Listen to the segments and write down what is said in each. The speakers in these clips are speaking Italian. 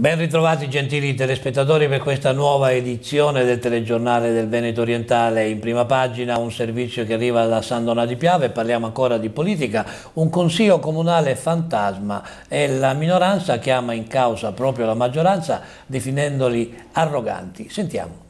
Ben ritrovati gentili telespettatori per questa nuova edizione del telegiornale del Veneto Orientale. In prima pagina un servizio che arriva da San Donà di Piave, parliamo ancora di politica, un consiglio comunale fantasma e la minoranza chiama in causa proprio la maggioranza definendoli arroganti. Sentiamo.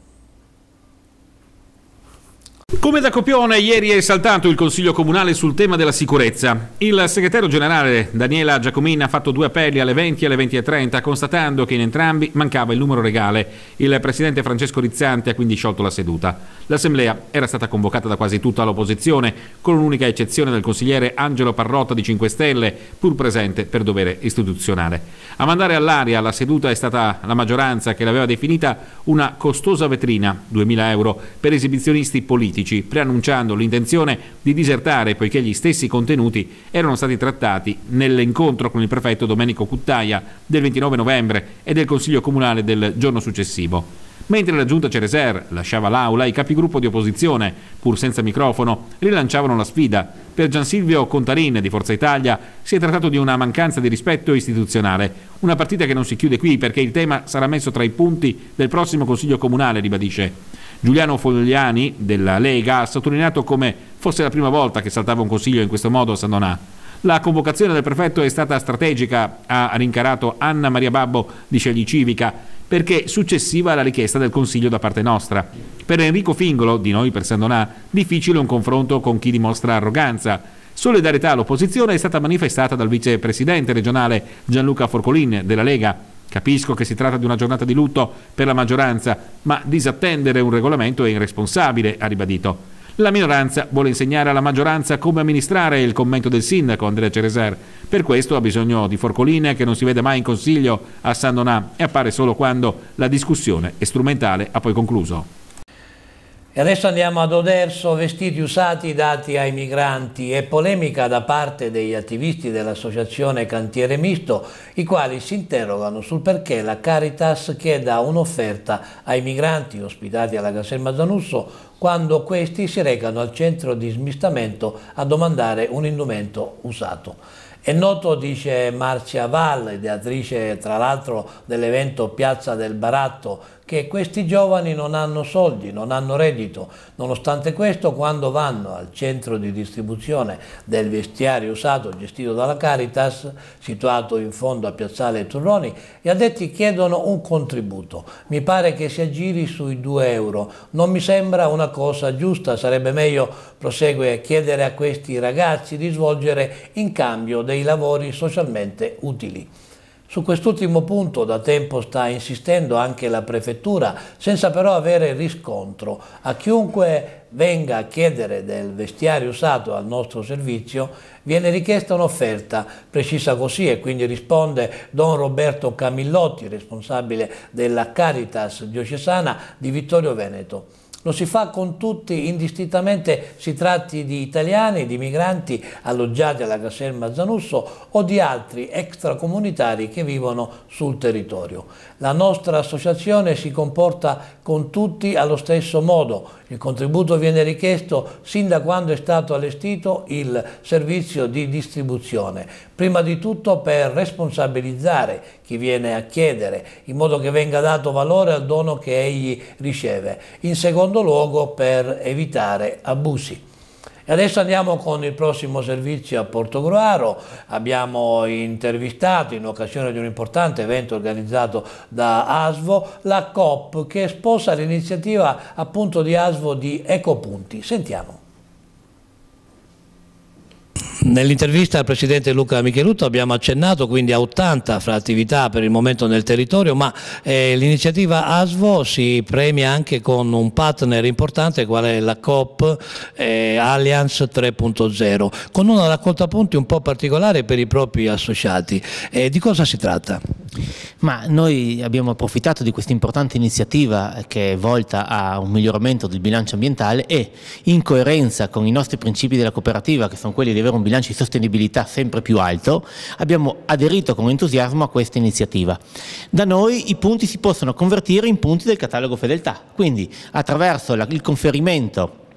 Come da copione, ieri è saltato il Consiglio Comunale sul tema della sicurezza. Il segretario generale Daniela Giacomini ha fatto due appelli alle 20 e alle 20.30, constatando che in entrambi mancava il numero legale. Il presidente Francesco Rizzante ha quindi sciolto la seduta. L'assemblea era stata convocata da quasi tutta l'opposizione, con un'unica eccezione del consigliere Angelo Parrotta di 5 Stelle, pur presente per dovere istituzionale. A mandare all'aria la seduta è stata la maggioranza che l'aveva definita una costosa vetrina, 2.000 euro, per esibizionisti politici politici, preannunciando l'intenzione di disertare poiché gli stessi contenuti erano stati trattati nell'incontro con il prefetto Domenico Cuttaia del 29 novembre e del Consiglio Comunale del giorno successivo. Mentre la giunta Cereser lasciava l'aula, i capigruppo di opposizione, pur senza microfono, rilanciavano la sfida. Per Gian Silvio Contarin di Forza Italia si è trattato di una mancanza di rispetto istituzionale. Una partita che non si chiude qui perché il tema sarà messo tra i punti del prossimo Consiglio Comunale, ribadisce. Giuliano Fogliani della Lega ha sottolineato come fosse la prima volta che saltava un consiglio in questo modo a San Donà. La convocazione del prefetto è stata strategica, ha rincarato Anna Maria Babbo di Scegli Civica, perché successiva alla richiesta del Consiglio da parte nostra. Per Enrico Fingolo, di noi per San Donà, difficile un confronto con chi dimostra arroganza. Solidarietà all'opposizione è stata manifestata dal vicepresidente regionale Gianluca Forcolin della Lega, Capisco che si tratta di una giornata di lutto per la maggioranza, ma disattendere un regolamento è irresponsabile, ha ribadito. La minoranza vuole insegnare alla maggioranza come amministrare il commento del sindaco Andrea Cereser. Per questo ha bisogno di forcoline che non si vede mai in consiglio a San Donà e appare solo quando la discussione è strumentale, ha poi concluso. E adesso andiamo ad Oderso, vestiti usati dati ai migranti e polemica da parte degli attivisti dell'associazione Cantiere Misto, i quali si interrogano sul perché la Caritas chieda un'offerta ai migranti ospitati alla caserma Zanusso quando questi si recano al centro di smistamento a domandare un indumento usato. È noto, dice Marzia Valle, ideatrice tra l'altro dell'evento Piazza del Baratto, che questi giovani non hanno soldi, non hanno reddito. Nonostante questo, quando vanno al centro di distribuzione del vestiario usato gestito dalla Caritas, situato in fondo a Piazzale Turroni, gli addetti chiedono un contributo. Mi pare che si aggiri sui 2 euro. Non mi sembra una cosa giusta, sarebbe meglio, prosegue, chiedere a questi ragazzi di svolgere in cambio dei lavori socialmente utili. Su quest'ultimo punto da tempo sta insistendo anche la Prefettura, senza però avere riscontro. A chiunque venga a chiedere del vestiario usato al nostro servizio, viene richiesta un'offerta, precisa così e quindi risponde Don Roberto Camillotti, responsabile della Caritas diocesana di Vittorio Veneto. Lo si fa con tutti indistintamente, si tratti di italiani, di migranti alloggiati alla caserma Zanusso o di altri extracomunitari che vivono sul territorio. La nostra associazione si comporta con tutti allo stesso modo. Il contributo viene richiesto sin da quando è stato allestito il servizio di distribuzione. Prima di tutto per responsabilizzare chi viene a chiedere, in modo che venga dato valore al dono che egli riceve. In secondo luogo per evitare abusi. E adesso andiamo con il prossimo servizio a Portogroaro, abbiamo intervistato in occasione di un importante evento organizzato da ASVO la COP che sposa l'iniziativa appunto di ASVO di Ecopunti. Sentiamo. Nell'intervista al Presidente Luca Michelutto abbiamo accennato quindi a 80 fra attività per il momento nel territorio, ma eh, l'iniziativa ASVO si premia anche con un partner importante qual è la COP eh, Alliance 3.0, con una raccolta punti un po' particolare per i propri associati. Eh, di cosa si tratta? Ma noi abbiamo approfittato di questa importante iniziativa che è volta a un miglioramento del bilancio ambientale e in coerenza con i nostri principi della cooperativa, che sono quelli di avere un bilancio bilancio di sostenibilità sempre più alto, abbiamo aderito con entusiasmo a questa iniziativa. Da noi i punti si possono convertire in punti del catalogo fedeltà, quindi attraverso la, il conferimento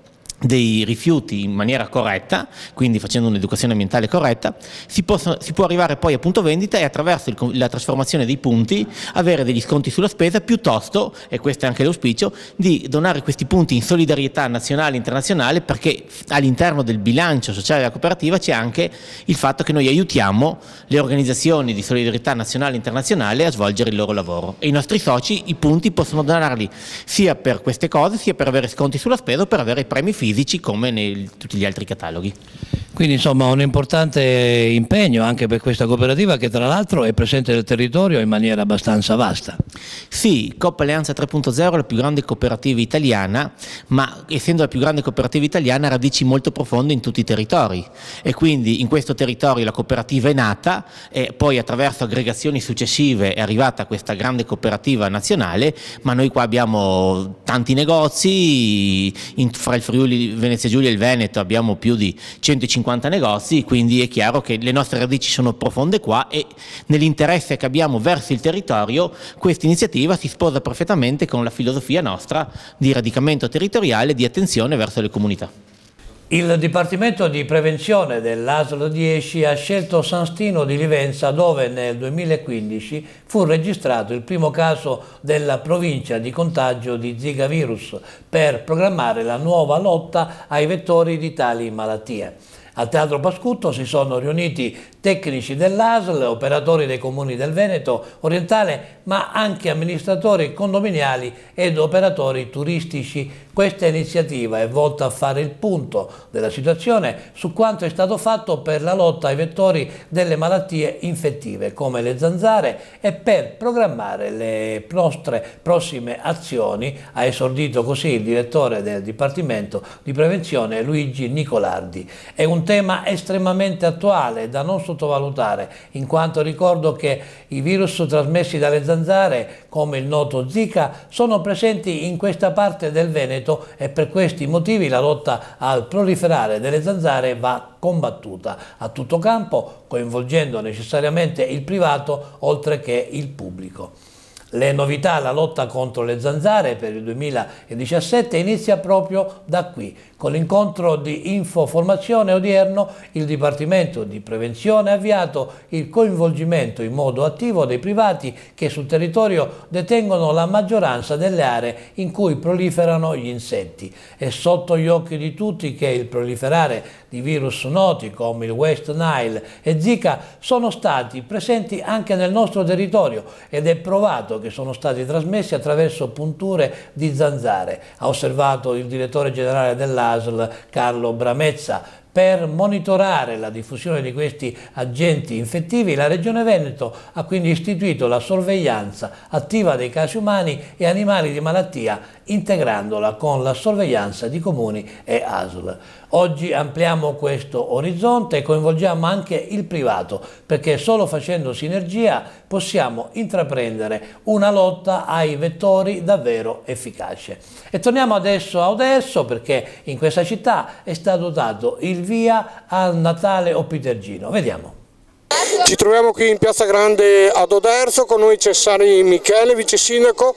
dei rifiuti in maniera corretta, quindi facendo un'educazione ambientale corretta, si, possono, si, può arrivare poi a punto vendita e attraverso il, la trasformazione dei punti avere degli sconti sulla spesa piuttosto, e questo è anche l'auspicio, di donare questi punti in solidarietà nazionale e internazionale perché all'interno del bilancio sociale della cooperativa c'è anche il fatto che noi aiutiamo le organizzazioni di solidarietà nazionale e internazionale a svolgere il loro lavoro e i nostri soci i punti possono donarli sia per queste cose sia per avere sconti sulla spesa o per avere i premi fisici fisici come in tutti gli altri cataloghi. Quindi insomma un importante impegno anche per questa cooperativa che tra l'altro è presente nel territorio in maniera abbastanza vasta. Sì, Coppa Alleanza 3.0 è la più grande cooperativa italiana, ma essendo la più grande cooperativa italiana ha radici molto profonde in tutti i territori e quindi in questo territorio la cooperativa è nata e poi attraverso aggregazioni successive è arrivata questa grande cooperativa nazionale, ma noi qua abbiamo tanti negozi, in, fra il Friuli Venezia Giulia e il Veneto abbiamo più di 150 negozi, quindi è chiaro che le nostre radici sono profonde qua e nell'interesse che abbiamo verso il territorio questa iniziativa si sposa perfettamente con la filosofia nostra di radicamento territoriale e di attenzione verso le comunità. Il Dipartimento di Prevenzione dell'ASL 10 ha scelto San Stino di Livenza dove nel 2015 fu registrato il primo caso della provincia di contagio di Zika virus per programmare la nuova lotta ai vettori di tali malattie. Al Teatro Pascutto si sono riuniti tecnici dell'ASL, operatori dei comuni del Veneto orientale, ma anche amministratori condominiali ed operatori turistici questa iniziativa è volta a fare il punto della situazione su quanto è stato fatto per la lotta ai vettori delle malattie infettive come le zanzare e per programmare le nostre prossime azioni. Ha esordito così il direttore del Dipartimento di Prevenzione Luigi Nicolardi. È un tema estremamente attuale da non sottovalutare in quanto ricordo che i virus trasmessi dalle zanzare come il noto Zika sono presenti in questa parte del Veneto Veneto e per questi motivi la lotta al proliferare delle zanzare va combattuta a tutto campo coinvolgendo necessariamente il privato oltre che il pubblico. Le novità, alla lotta contro le zanzare per il 2017 inizia proprio da qui, con l'incontro di infoformazione odierno, il Dipartimento di Prevenzione ha avviato il coinvolgimento in modo attivo dei privati che sul territorio detengono la maggioranza delle aree in cui proliferano gli insetti. È sotto gli occhi di tutti che il proliferare di virus noti come il West Nile e Zika sono stati presenti anche nel nostro territorio ed è provato che sono stati trasmessi attraverso punture di zanzare, ha osservato il direttore generale dell'ASL Carlo Bramezza. Per monitorare la diffusione di questi agenti infettivi, la Regione Veneto ha quindi istituito la sorveglianza attiva dei casi umani e animali di malattia integrandola con la sorveglianza di comuni e ASL. Oggi ampliamo questo orizzonte e coinvolgiamo anche il privato, perché solo facendo sinergia possiamo intraprendere una lotta ai vettori davvero efficace. E torniamo adesso a Odesso, perché in questa città è stato dato il via al Natale Opitergino. Vediamo. Ci troviamo qui in Piazza Grande ad Oderzo, con noi c'è Michele, vice sindaco.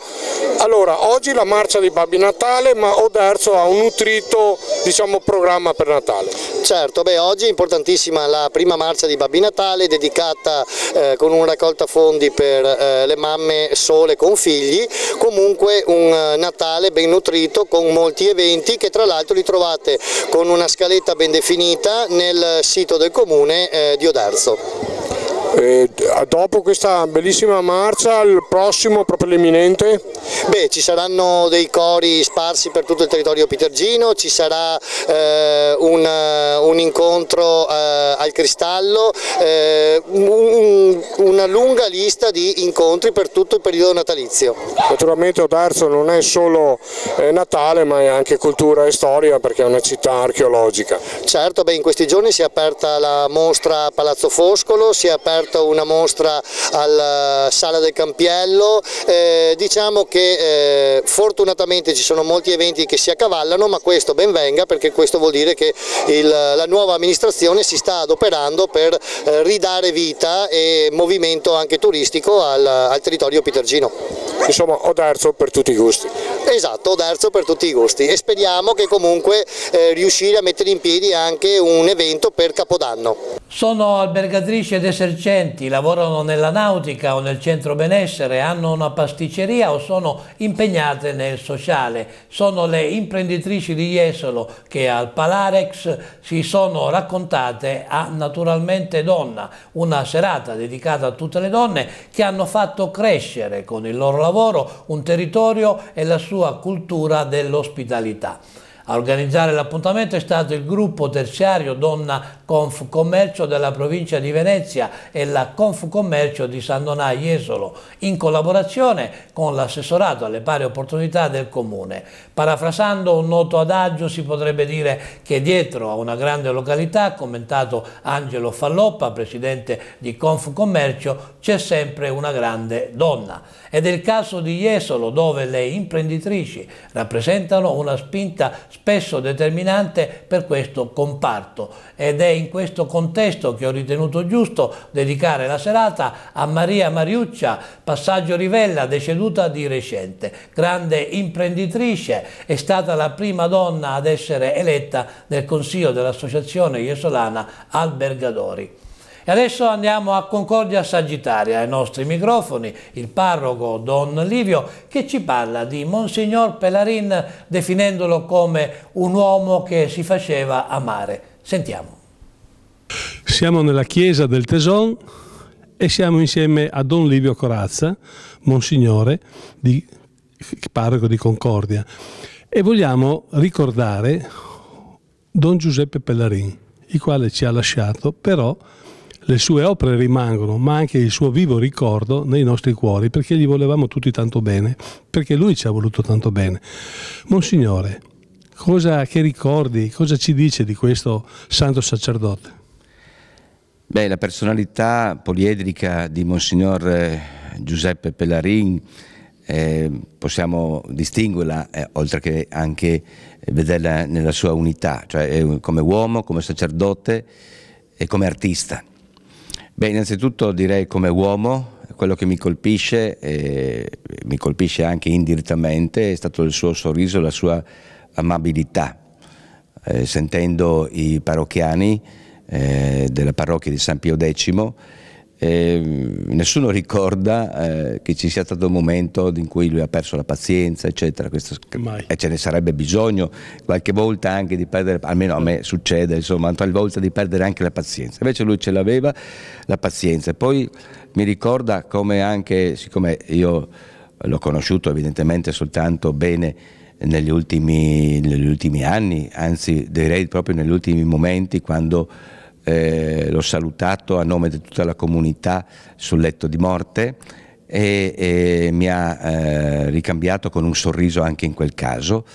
Allora, oggi la marcia di Babbi Natale, ma Oderzo ha un nutrito diciamo, programma per Natale. Certo, beh, oggi è importantissima la prima marcia di Babbi Natale dedicata eh, con una raccolta fondi per eh, le mamme sole con figli, comunque un eh, Natale ben nutrito con molti eventi che tra l'altro li trovate con una scaletta ben definita nel sito del comune eh, di Oderzo. E eh, dopo questa bellissima marcia, il prossimo, proprio l'imminente? Beh, ci saranno dei cori sparsi per tutto il territorio pitergino, ci sarà eh, un, un, incontro eh, al cristallo, eh, un, una lunga lista di incontri per tutto il periodo natalizio. Naturalmente Odarzo non è solo eh, Natale ma è anche cultura e storia perché è una città archeologica. Certo, beh, in questi giorni si è aperta la mostra Palazzo Foscolo, si è aperta aperta una mostra alla Sala del Campiello, eh, diciamo che eh, fortunatamente ci sono molti eventi che si accavallano ma questo ben venga perché questo vuol dire che il, la nuova amministrazione si sta adoperando per eh, ridare vita e movimento anche turistico al, al territorio pitergino. Insomma, Odarzo per tutti i gusti. Esatto, terzo per tutti i gusti e speriamo che comunque eh, riuscire a mettere in piedi anche un evento per Capodanno. Sono albergatrici ed esercenti, lavorano nella nautica o nel centro benessere, hanno una pasticceria o sono impegnate nel sociale. Sono le imprenditrici di Jesolo che al Palarex si sono raccontate a Naturalmente Donna, una serata dedicata a tutte le donne che hanno fatto crescere con il loro lavoro un territorio e la sua sua cultura dell'ospitalità. A organizzare l'appuntamento è stato il gruppo terziario Donna Conf Commercio della provincia di Venezia e la Conf Commercio di San Donà Jesolo in collaborazione con l'assessorato alle pari opportunità del comune. Parafrasando un noto adagio si potrebbe dire che dietro a una grande località, commentato Angelo Falloppa, presidente di Conf Commercio, c'è sempre una grande donna. Ed è il caso di Jesolo dove le imprenditrici rappresentano una spinta spesso determinante per questo comparto ed è in questo contesto che ho ritenuto giusto dedicare la serata a Maria Mariuccia Passaggio Rivella, deceduta di recente. Grande imprenditrice, è stata la prima donna ad essere eletta nel Consiglio dell'Associazione Iesolana Albergadori. E adesso andiamo a Concordia Sagittaria, ai nostri microfoni, il parroco Don Livio che ci parla di Monsignor Pelarin definendolo come un uomo che si faceva amare. Sentiamo. Siamo nella chiesa del Teson e siamo insieme a Don Livio Corazza, Monsignore, di, parroco di Concordia. E vogliamo ricordare Don Giuseppe Pellarin, il quale ci ha lasciato però le sue opere rimangono, ma anche il suo vivo ricordo nei nostri cuori, perché gli volevamo tutti tanto bene, perché lui ci ha voluto tanto bene. Monsignore, cosa, che ricordi, cosa ci dice di questo santo sacerdote? Beh, la personalità poliedrica di Monsignor eh, Giuseppe Pellarin eh, possiamo distinguerla, eh, oltre che anche vederla nella sua unità, cioè eh, come uomo, come sacerdote e come artista. Beh, innanzitutto direi come uomo, quello che mi colpisce, eh, mi colpisce anche indirettamente, è stato il suo sorriso, la sua amabilità. Eh, sentendo i parrocchiani eh, della parrocchia di San Pio X, eh, nessuno ricorda eh, che ci sia stato un momento in cui lui ha perso la pazienza, eccetera. Questo, e ce ne sarebbe bisogno qualche volta anche di perdere, almeno a me succede, insomma, qualche volta di perdere anche la pazienza. Invece lui ce l'aveva la pazienza. Poi mi ricorda come anche, siccome io l'ho conosciuto evidentemente soltanto bene negli ultimi, negli ultimi anni, anzi direi proprio negli ultimi momenti quando eh, l'ho salutato a nome di tutta la comunità sul letto di morte e, e mi ha eh, ricambiato con un sorriso anche in quel caso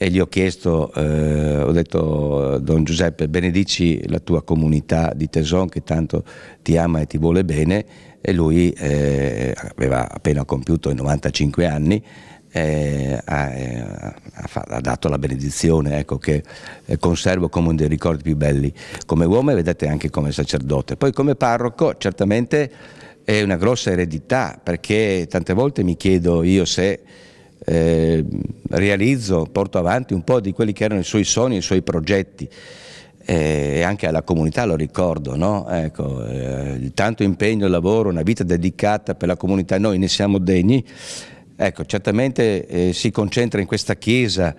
e gli ho chiesto, eh, ho detto Don Giuseppe benedici la tua comunità di Teson che tanto ti ama e ti vuole bene e lui eh, aveva appena compiuto i 95 anni eh, ha, eh, ha, ha, dato la benedizione ecco, che eh, conservo come uno dei ricordi più belli come uomo e vedete anche come sacerdote. Poi come parroco certamente è una grossa eredità perché tante volte mi chiedo io se eh, realizzo, porto avanti un po' di quelli che erano i suoi sogni, i suoi progetti eh, e anche alla comunità lo ricordo, no? ecco, eh, tanto impegno, lavoro, una vita dedicata per la comunità, noi ne siamo degni Ecco, certamente eh, si concentra in questa chiesa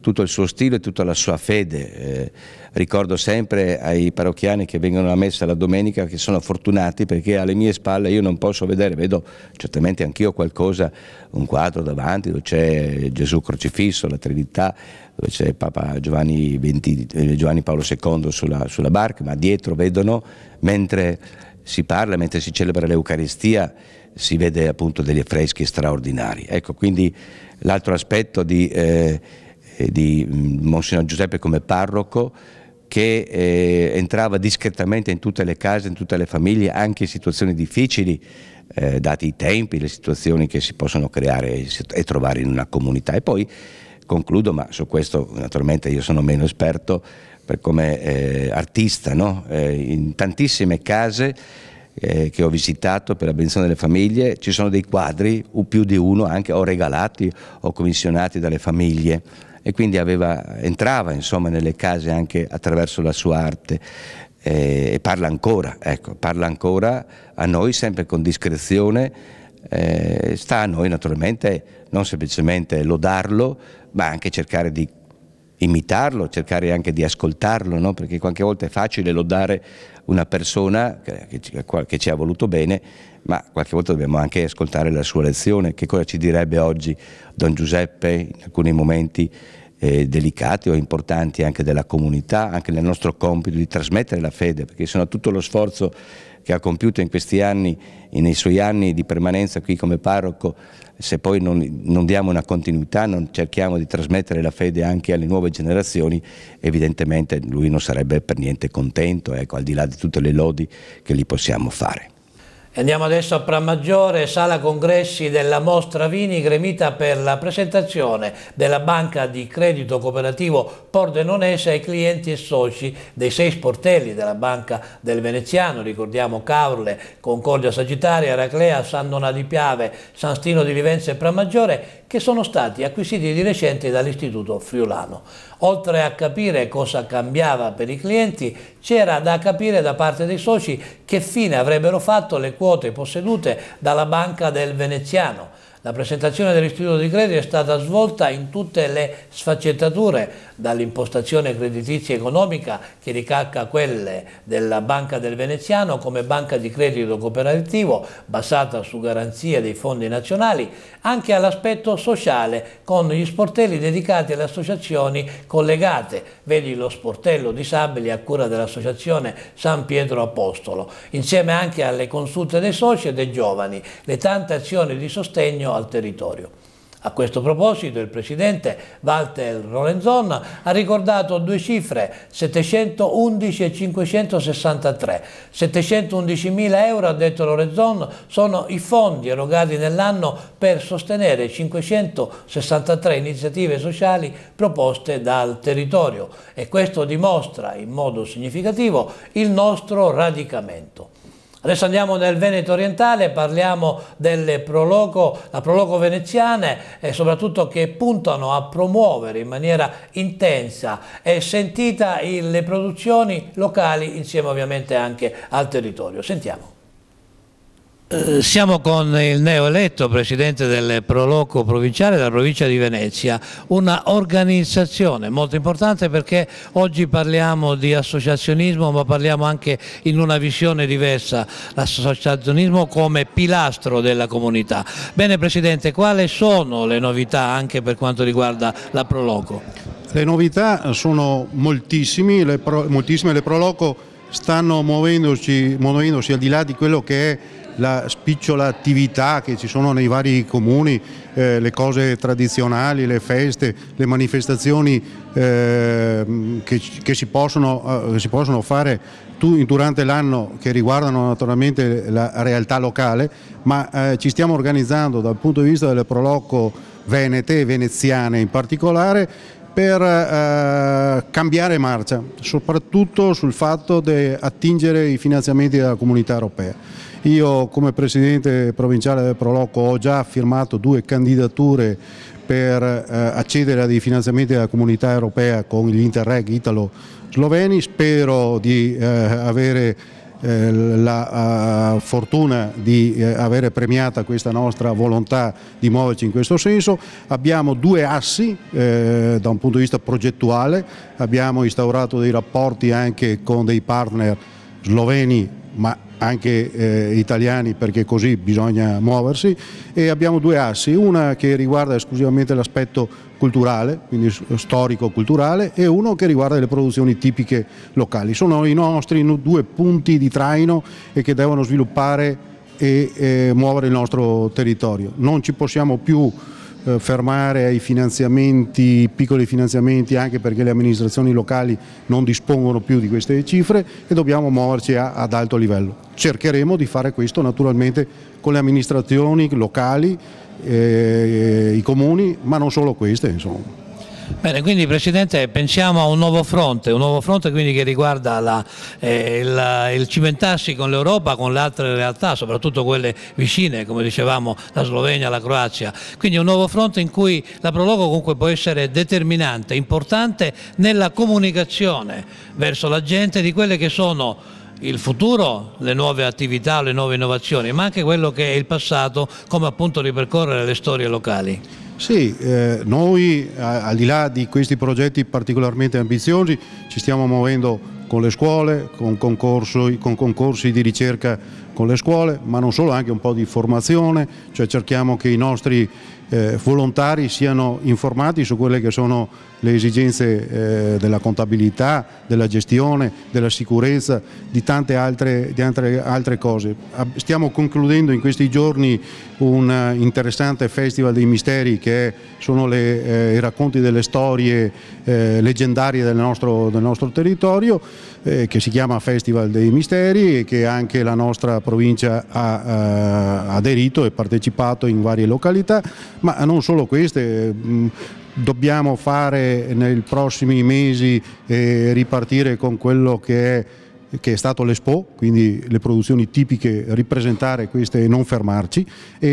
tutto il suo stile e tutta la sua fede. Eh, ricordo sempre ai parrocchiani che vengono a messa la domenica che sono fortunati perché alle mie spalle io non posso vedere, vedo certamente anch'io qualcosa, un quadro davanti dove c'è Gesù crocifisso, la Trinità, dove c'è Papa Giovanni, XX, eh, Giovanni, Paolo II sulla, sulla barca, ma dietro vedono mentre si parla, mentre si celebra l'Eucaristia si vede appunto degli affreschi straordinari. Ecco, quindi l'altro aspetto di, eh, eh di Monsignor Giuseppe come parroco che eh, entrava discretamente in tutte le case, in tutte le famiglie, anche in situazioni difficili, eh, dati i tempi, le situazioni che si possono creare e trovare in una comunità. E poi concludo, ma su questo naturalmente io sono meno esperto, come eh, artista, no? Eh, in tantissime case eh, che ho visitato per la benedizione delle famiglie, ci sono dei quadri, più di uno anche o regalati o commissionati dalle famiglie e quindi aveva, entrava insomma, nelle case anche attraverso la sua arte eh, e parla ancora, ecco, parla ancora a noi sempre con discrezione, eh, sta a noi naturalmente non semplicemente lodarlo ma anche cercare di imitarlo, cercare anche di ascoltarlo, no? perché qualche volta è facile lodare una persona che, che ci ha voluto bene, ma qualche volta dobbiamo anche ascoltare la sua lezione. Che cosa ci direbbe oggi Don Giuseppe in alcuni momenti? Eh, delicati o importanti anche della comunità, anche nel nostro compito di trasmettere la fede, perché se no tutto lo sforzo che ha compiuto in questi anni, nei suoi anni di permanenza qui come parroco, se poi non, non diamo una continuità, non cerchiamo di trasmettere la fede anche alle nuove generazioni, evidentemente lui non sarebbe per niente contento, ecco, al di là di tutte le lodi che gli possiamo fare. Andiamo adesso a Pramaggiore, sala congressi della Mostra Vini, gremita per la presentazione della banca di credito cooperativo Pordenonese ai clienti e soci dei sei sportelli della Banca del Veneziano, ricordiamo Cavrole, Concordia Sagittaria, Araclea, San Donà di Piave, San Stino di Livenza e Pramaggiore, che sono stati acquisiti di recente dall'Istituto Friulano. Oltre a capire cosa cambiava per i clienti, c'era da capire da parte dei soci che fine avrebbero fatto le quote possedute dalla banca del veneziano. La presentazione dell'istituto di credito è stata svolta in tutte le sfaccettature, dall'impostazione creditizia economica che ricalca quelle della Banca del Veneziano come banca di credito cooperativo basata su garanzie dei fondi nazionali, anche all'aspetto sociale con gli sportelli dedicati alle associazioni collegate, vedi lo sportello disabili a cura dell'associazione San Pietro Apostolo, insieme anche alle consulte dei soci e dei giovani, le tante azioni di sostegno al territorio. A questo proposito il presidente Walter Lorenzon ha ricordato due cifre, 711 e 563. 711 mila euro, ha detto Lorenzon, sono i fondi erogati nell'anno per sostenere 563 iniziative sociali proposte dal territorio e questo dimostra in modo significativo il nostro radicamento. Adesso andiamo nel Veneto orientale, parliamo delle Proloco, la Proloco veneziane e eh, soprattutto che puntano a promuovere in maniera intensa e sentita le produzioni locali insieme ovviamente anche al territorio. Sentiamo. Eh, siamo con il neoeletto presidente del Proloco provinciale della provincia di Venezia, una organizzazione molto importante perché oggi parliamo di associazionismo ma parliamo anche in una visione diversa, l'associazionismo come pilastro della comunità. Bene presidente, quali sono le novità anche per quanto riguarda la Proloco? Le novità sono moltissime, le, pro, moltissime, le Proloco stanno muovendosi, muovendosi al di là di quello che è la spicciola attività che ci sono nei vari comuni, eh, le cose tradizionali, le feste, le manifestazioni eh, che, che, si possono, eh, si possono fare tu, durante l'anno che riguardano naturalmente la realtà locale, ma eh, ci stiamo organizzando dal punto di vista delle Prolocco venete, e veneziane in particolare, per eh, cambiare marcia, soprattutto sul fatto di attingere i finanziamenti della comunità europea. Io come presidente provinciale del Proloco ho già firmato due candidature per eh, accedere a dei finanziamenti della comunità europea con gli Interreg italo-sloveni, spero di eh, avere eh, la uh, fortuna di eh, avere premiata questa nostra volontà di muoverci in questo senso. Abbiamo due assi eh, da un punto di vista progettuale, abbiamo instaurato dei rapporti anche con dei partner sloveni ma anche eh, italiani perché così bisogna muoversi e abbiamo due assi, una che riguarda esclusivamente l'aspetto culturale, quindi storico-culturale, e uno che riguarda le produzioni tipiche locali. Sono i nostri due punti di traino e che devono sviluppare e, e muovere il nostro territorio. Non ci possiamo più eh, fermare ai finanziamenti, piccoli finanziamenti, anche perché le amministrazioni locali non dispongono più di queste cifre e dobbiamo muoverci a, ad alto livello. Cercheremo di fare questo naturalmente con le amministrazioni locali eh, i comuni, ma non solo queste. Insomma. Bene, quindi Presidente pensiamo a un nuovo fronte, un nuovo fronte che riguarda la, eh, il, il, cimentarsi con l'Europa, con le altre realtà, soprattutto quelle vicine, come dicevamo la Slovenia, la Croazia, quindi un nuovo fronte in cui la Prologo comunque può essere determinante, importante nella comunicazione verso la gente di quelle che sono il futuro, le nuove attività, le nuove innovazioni, ma anche quello che è il passato, come appunto ripercorrere le storie locali. Sì, eh, noi al di là di questi progetti particolarmente ambiziosi ci stiamo muovendo con le scuole, con concorsi, con concorsi di ricerca con le scuole, ma non solo, anche un po' di formazione, cioè cerchiamo che i nostri eh, volontari siano informati su quelle che sono le esigenze eh, della contabilità, della gestione, della sicurezza, di tante altre, di altre, altre cose. Stiamo concludendo in questi giorni un eh, interessante festival dei misteri che sono le, eh, i racconti delle storie eh, leggendarie del nostro, del nostro territorio eh, che si chiama Festival dei Misteri e che anche la nostra provincia ha aderito e partecipato in varie località ma non solo queste, mm, dobbiamo fare nei prossimi mesi e eh, ripartire con quello che è, che è stato l'Expo, quindi le produzioni tipiche, ripresentare queste e non fermarci e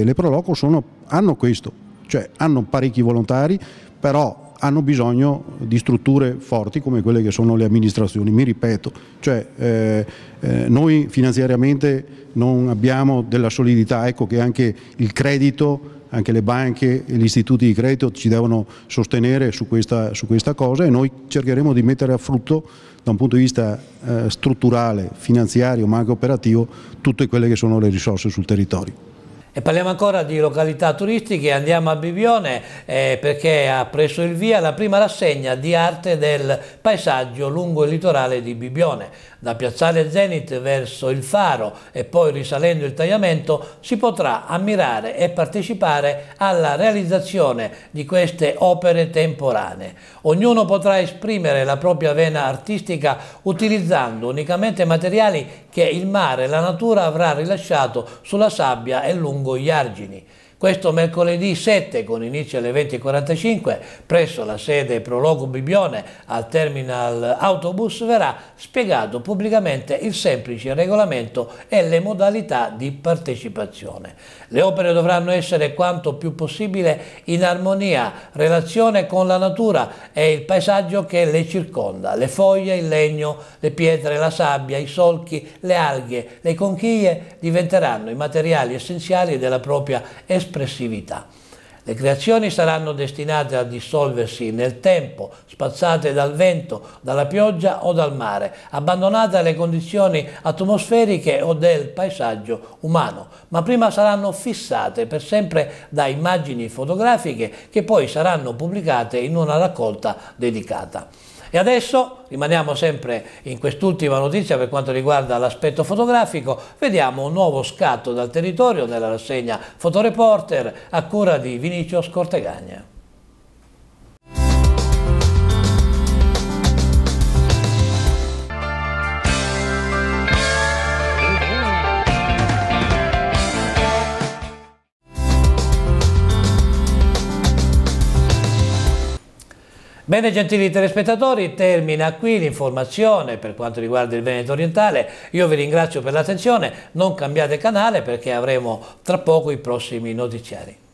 eh, le Proloco sono, hanno questo, cioè hanno parecchi volontari, però hanno bisogno di strutture forti come quelle che sono le amministrazioni. Mi ripeto, cioè, eh, eh, noi finanziariamente non abbiamo della solidità, ecco che anche il credito anche le banche e gli istituti di credito ci devono sostenere su questa, su questa cosa e noi cercheremo di mettere a frutto da un punto di vista eh, strutturale, finanziario ma anche operativo tutte quelle che sono le risorse sul territorio. E parliamo ancora di località turistiche, andiamo a Bibione eh, perché ha preso il via la prima rassegna di arte del paesaggio lungo il litorale di Bibione da piazzale Zenit verso il Faro e poi risalendo il tagliamento si potrà ammirare e partecipare alla realizzazione di queste opere temporanee. Ognuno potrà esprimere la propria vena artistica utilizzando unicamente materiali che il mare e la natura avrà rilasciato sulla sabbia e lungo gli argini. Questo mercoledì 7 con inizio alle 20.45 presso la sede Prologo Bibione al terminal autobus verrà spiegato pubblicamente il semplice regolamento e le modalità di partecipazione. Le opere dovranno essere quanto più possibile in armonia, relazione con la natura e il paesaggio che le circonda, le foglie, il legno, le pietre, la sabbia, i solchi, le alghe, le conchiglie diventeranno i materiali essenziali della propria esperienza espressività. Le creazioni saranno destinate a dissolversi nel tempo, spazzate dal vento, dalla pioggia o dal mare, abbandonate alle condizioni atmosferiche o del paesaggio umano, ma prima saranno fissate per sempre da immagini fotografiche che poi saranno pubblicate in una raccolta dedicata. E adesso rimaniamo sempre in quest'ultima notizia per quanto riguarda l'aspetto fotografico, vediamo un nuovo scatto dal territorio nella rassegna Fotoreporter a cura di Vinicio Scortegagna. Bene gentili telespettatori, termina qui l'informazione per quanto riguarda il Veneto orientale. Io vi ringrazio per l'attenzione, non cambiate canale perché avremo tra poco i prossimi notiziari.